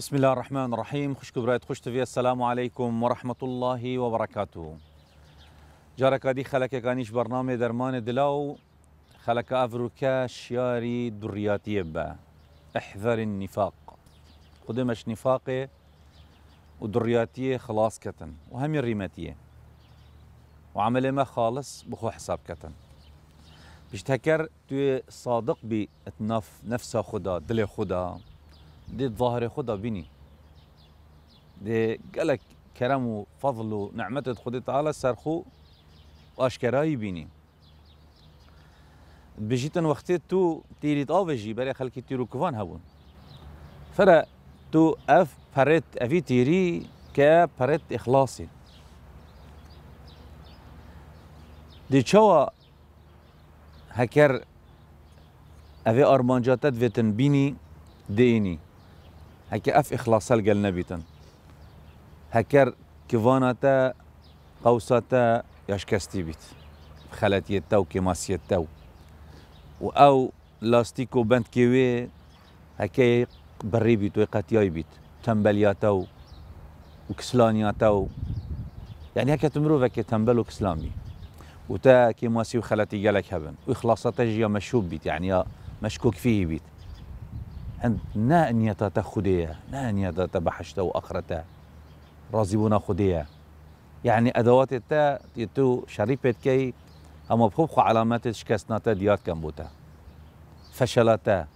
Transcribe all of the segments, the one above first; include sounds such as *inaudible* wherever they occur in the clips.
بسم الله الرحمن الرحيم خوش كبرات خوش تفيا السلام عليكم ورحمة الله وبركاته جارك هذه خلك كانيش برنامج درمان دلاو خلك أفروكا شياري درياتي با احذر النفاق قدمش نفاقي ودرياتية خلاص كتن وهم الريماتية وعمل ما خالص بخو حساب كتن بشتكر تو صادق بي نفسه خدا دل خدا دي الظاهره خدا بني دي قالك كرم وفضل ونعمة خدي تعالى سرخو واشكراي بيني بجيتن وقتي تو تيريت آوجي بري خلكي تيرو كفان هبون فرا تو اف فرت افي تيري كا فرت اخلاصي دي چوا هكر افي ارمانجاتت ويتن بيني ديني هەکە ئەف ئیخلاسەل گەل نەبیتن هەکەر کڤانەتە قەوسەتە یاشکەستی بیت خەلەتیەتە و کێماسیەتە تاو و لاستيكو لاستیک كيوي هكا بري بيت ويقات ياي بيت تمبل يا تاو وكسلان يا تاو يعني هكا تمرو هكا تمبل کسلامی وتا كيماسي وخلاتي قالك هبن واخلاصات جيا مشوب بيت يعني مشكوك فيه بيت نه نیت خودیه نه نیت تخديا بحشت و تبحشتا راضی بودن خودیه یعنی يعني أدوات التا تيتو شريبة كي أما بخبخو دیار کم بوده كمبوتا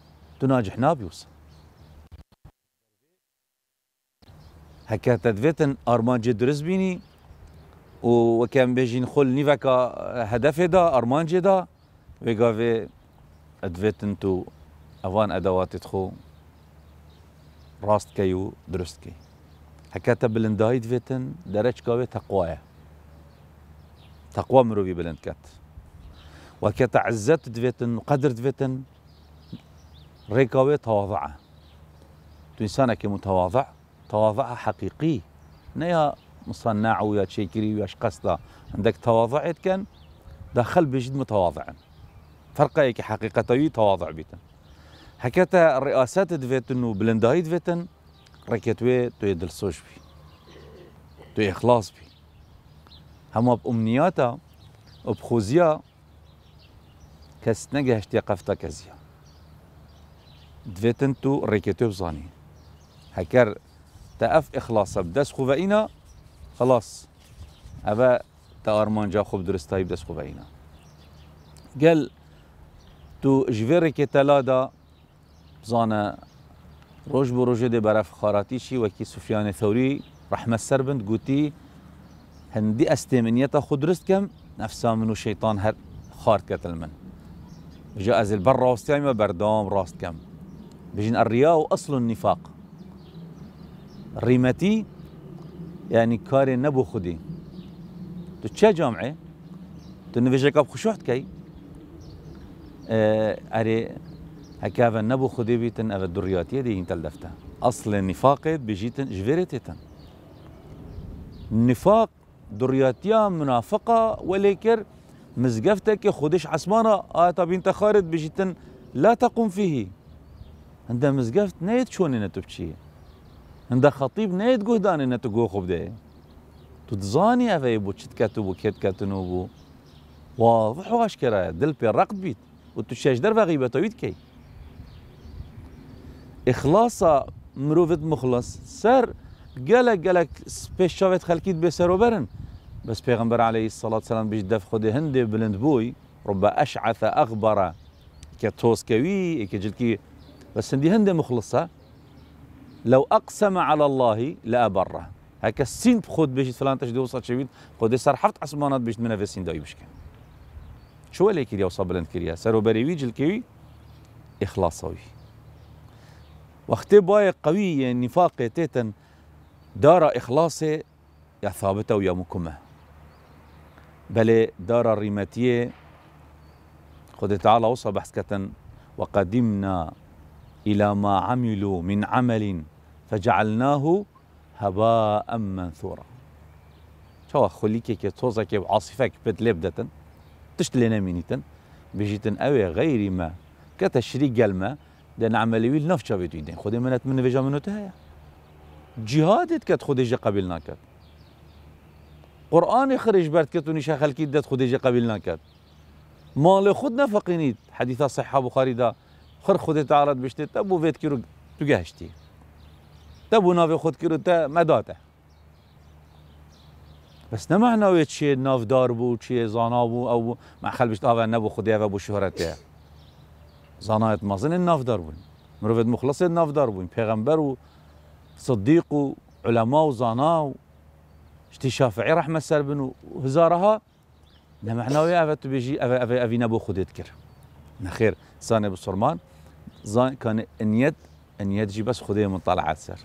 تو ناجح نابیوس هكا تدفتن أرمان جد رزبيني وكان بيجين خل نيفكا هدف دا أرمان جدا ويقافي أدفتن تو أفان أدوات ئەوان ئەدەواتت خۆ ڕاستکەی و دروستکەی هەکاتە فيتن درج كوي تقوى تقوى مروي بلند كات وەکەتە عزت دوێتن قدر دوێتن ڕێکاوێت تواضع تو كي متواضع تواضع حقيقي نيا مصنع ويا تشيكري ويا قصده عندك تواضع كان داخل بجد متواضعا فرقه هيك حقيقه تواضع بيتن حكيت الرئاسات انه وبلنداي دفيتن ركيتوي توي دلسوش بي توي إخلاص بي هما بأمنياتا وبخوزيا هشتي قفتا كزيا دفيتن تو ركيتو بزاني هكر تأف إخلاصا بدس خوفاينا خلاص أبا تأرمان جا خوب درستاي بدس خوفاينا قال تو جفيري كتالادا زانا روش بو روش دی برف خاراتی چی وکی سفیان ثوری رحمت سربند گوتی هندی استمنیت خود رست کم نفسا منو شیطان هر خار کتل من جا از البر راست کم و بردام راست کم بجن الرياء اصل النفاق ريمتي يعني كاري نبو خدي تو چه جامعه تو نویجه کاب خوشوحت کی اه، اره هكذا نبو خديبيتن اغا درياتيه دي انتلدفتا اصل نفاقت بجيتن جفيرتتن النفاق درياتيا منافقة ولكر مزقفتك خدش عسمانة آه طب انت خارج بجيتن لا تقوم فيه عند مزقفت نيت شون انت بتشي عند خطيب نيت قهدان انت قوخ بدي تتزاني افا يبو تشت كتبو كت كتنوبو واضح واشكرا دل بي رقد بيت وتشاش درفا غيبة تويد كي اخلاصا مروفت مخلص سر قالك قالك سبيش شافت خلكيت بسرو برن بس پیغمبر عليه الصلاة والسلام بيش دف خدي هندي بلند بوي رب أشعث أغبر كتوس كوي كجلكي بس هندي هندي مخلصة لو أقسم على الله بره هكا السين بخود بيش فلان تشدي وصلت شبيت خودي سر حفت عصمانات بيش منا في السين دايبش كان شو اللي كيريا بلند كيريا سر وبريويج الكيوي إخلاصوي وقت باية قوية نفاق تيتن دار إخلاصي يا ثابتة ويا مكمة بل دار الرماتية قد تعالى وصى بحسكة وقدمنا إلى ما عملوا من عمل فجعلناه هباء منثورا شو خليك كي توزك بتلب دتن تشتلنا مينيتن بجيتن أوي غير ما كتشريق الماء عملی ویل نفت چاوی توی دن خود منت من نویجا منو تهیه جهادت کت خودش قبیل نکت قرآن خرج برد کت و نیشه خلکی دت خودش قبیل نکت مال خود نید حدیث صحه بخاری دا خر خودت عرض بشته تب و وید کرو تو گهشتی تب و ناو خود کرو تا مداته بس نمعنا معناوی چیه نافدار بو چیه زانا بو او مع خلبشت آوه نبو خودی و بو شهرته زنايت مازن الناف داروين مروفد مخلص الناف داروين بيغمبر و صديق و علماء و و شتي شافعي رحمة سربن وهزارها احنا ويا افت بيجي اف اف افينا بو خود يذكر نخير بو بسرمان زان كان انيت انيت جي بس خدي من طلعات سر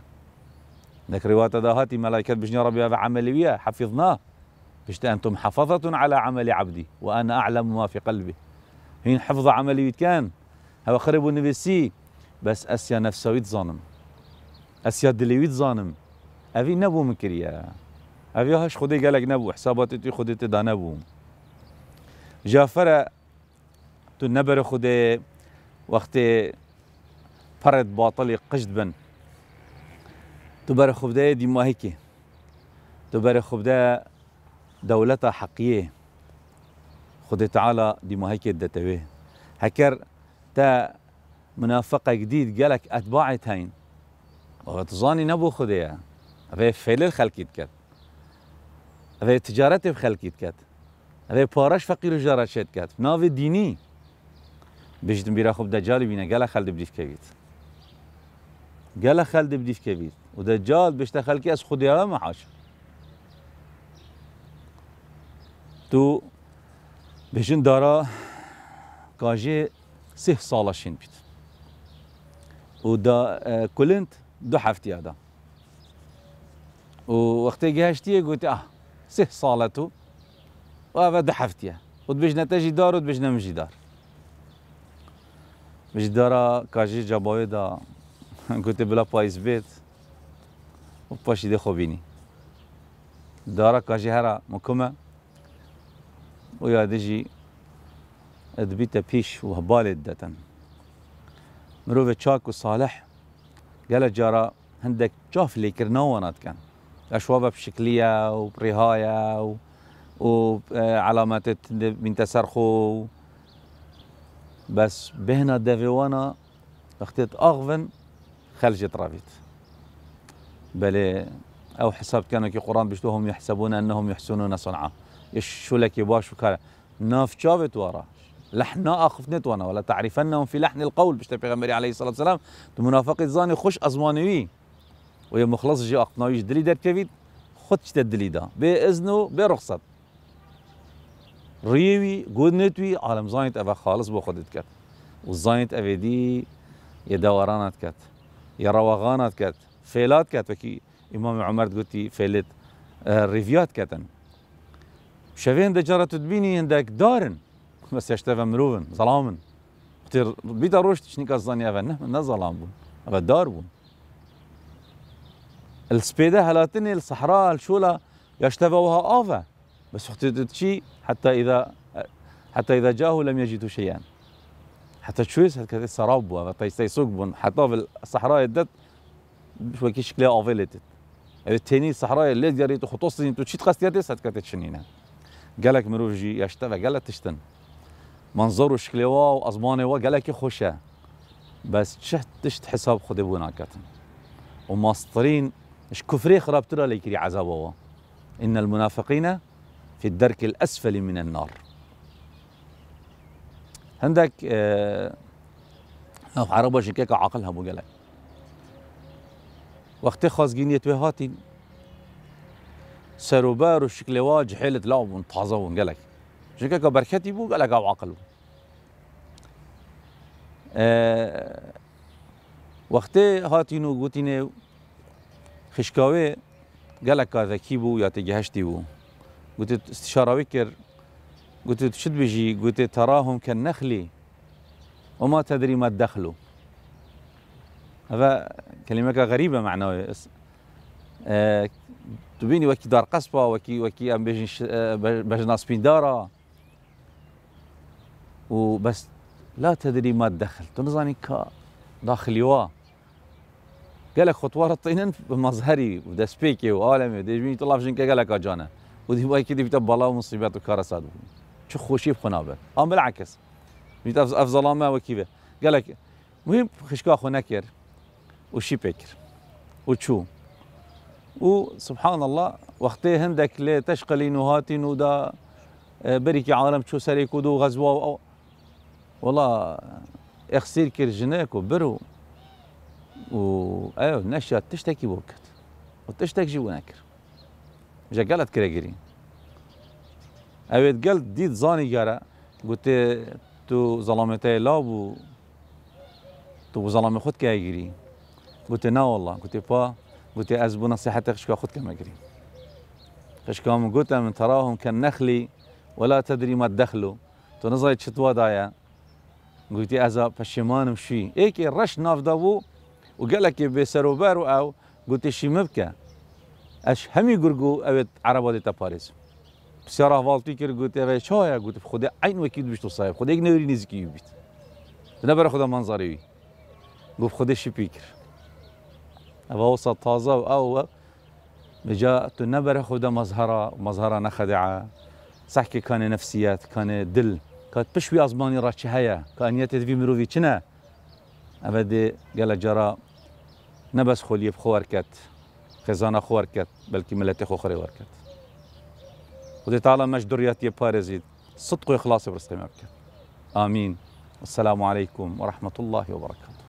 لك رواية هاتي ملائكة بجني ربي هذا عملي وياه حفظناه بشت أنتم حفظة على عمل عبدي وأنا أعلم ما في قلبي هين حفظ عملي كان هوا خرب و نویسی بس اسیا نەفسەویت زانم اسیا دلیویت زانم اوی نبو مکریه اوی هاش خودی گلگ نبو حساباتی توی خودی دانه نەبوو ژافرە تو نبر خودی وەختێ پرد باطلی قشد بن تو بر خوده دیماهی که تو بر خوده دولت حقیه خود خودی دیماهی که دەتەوێ هکر منافق جديد قالك اتباعي تاين وغطزاني نبو خديا هذا فعل الخلق يتكت هذا تجارتي بخلق يتكت هذا بارش فقير جارش يتكت ناوي ديني بجد بيرا خب دجال بينا قال خالد بديف كبيت قال خالد بديف كبيت ودجال بيشتا خلقي اس خديا ما حاش تو بجن دارا كاجي سه سالا شین بید و دا کلند آه، دو هفته دا و وقتی گشتیه گوتی آه سه سال تو و ئەە دو هفته و دبیش بژنەتەژی دار و دبیش نمیجی دار میجی دارا کاجی کاژی دا گوتی *laughs* بلا پایز بید و پاشیده دێ خۆبینی دارە کاژی هەرە مکمە و یادیجی دبیتە پیش و هەبالێت دەتەن تشاك چاک و ساالح عندك جارە هەندێک چاف كان ناتکەن بشكليه وبريهايا پشکلیە و پڕیهایە و و علامەتت بینتە سەرخۆ و بەس بهێنە دەڤێوانە بەختێت ئاغن خەلجێت ڕاویت بەێ ئەو حساب کەنێکی قڕان بشتهم یحسەبوون ئەنهم یحسون و نەسەنعا یش شولێکی باش وكذا ناف نافچاوێت ورا لحنا خفنتونا ولا تعرفنهم في لحن القول بشتى بيغمري عليه الصلاه والسلام تو منافق زاني خوش ازمانوي ويا مخلص جي اقناوي دلي در كفيد خود شتا دا باذنو برخصت ريوي نتوي عالم زانيت ابا خالص بو خودت كات وزانيت اوا دي يا دورانات كات يا رواغانات كات فيلات كات وكي امام عمر قلتي فيلت آه، ريفيات كاتن شافين دجرة تدبيني عندك دارن بس و مروون ظلامن وقتی بیدا روش تشنیک از زنی اول نه نه ظلام بون اول دار بون السبيدة هلاتني الصحراء الشولة وها آفا بس وقت شيء حتى إذا حتى إذا جاءوا لم يجدوا شيئا حتى تشويس هكذا سراب تيسوق بون حتى في الصحراء الدت شو كي شكلها آفيلتت التاني الصحراء اللي قريتو خطوصين انتو تشي تقاس تيرتس هكذا تشنينا قالك مروجي يشتبه قالت تشتن منظروش كليوا وازمانه و قالك خوشه بس شهت تشت حساب خدي بوناكتن وماسترين اش كفري خراب ترى ليكري عذابوا ان المنافقين في الدرك الاسفل من النار عندك آه عربة شكيك عقلها بو قالك وقت خازقين يتوهاتين سروبار جحيلت جحيلة لعب تحظون قالك ژکە کە بەرکەتی بوو لە گاواقل بوو آه، وەختێ هاتین و گوتینێ خشکاوێ گەلک کازەکی بوو یا تێگەهشتی بوو گوت استشاراوی کرد گوت شت شد گوتێ تەراهم تراهم نەخلی وما تدري ما دخلو هذا كلمة غريبة معناه آه تبيني وكي دار قصبة وكي وكي أم بجناس آه، بين داره وبس لا تدري ما تدخل تنظني داخل يوا قال لك خطوه طينن بمظهري ودا سبيكي وعالمي ودا جميع طلع فشن قال لك اجانا آه، ودي باي كده بتبلا ومصيبات وكارا صاد شو خوشي بخنابه ام آه، بالعكس بتاب افظلامه وكيفه قال لك مهم خشكا نكر وشي بكر وشو وسبحان الله وقتي هندك لتشقلي نهاتي نودا آه، بركي عالم شو دو غزوه والله اغسيل كرجناك وبرو و ايوا نشا تشتكي وقت وتشتكي وناكر جا قالت كراجرين اويت قالت ديت زاني جارا قلت تو ظلامتي لابو تو ظلام خود كايجري قلت لا والله قلت با قلت ازبو نصيحتك شكو خود كما جري خشكام قلت من تراهم كالنخل ولا تدري ما تدخلوا نظري شتوا دايا قلت أزا بشيمان مشي إيك رش ناف دابو وقال لك بارو أو قلت شي مبكى أش همي قرقو أوت عربة دي تباريس بسيارة فالتي كير قلت أبا شايا قلت بخدا عين وكيد بيش تصايب خدا إيك نوري نزكي بيت نبرا خدا منظري قلت بخدا شي بيكر أبا وسط طازة أو جاء تنبر خدا مظهرة مظهرة نخدعة صح كان نفسيات كان دل کات پشوی آزمانی را چه هیا کانیت دوی مروی چنه اوه گل جرا نبس خولیب خوار کت خزانه خوار کت بلکه ملت خو وار کت خدای تعالی مش دریاتی پارزید صدق و اخلاص برستمه بکت آمین والسلام عليكم ورحمة الله وبركاته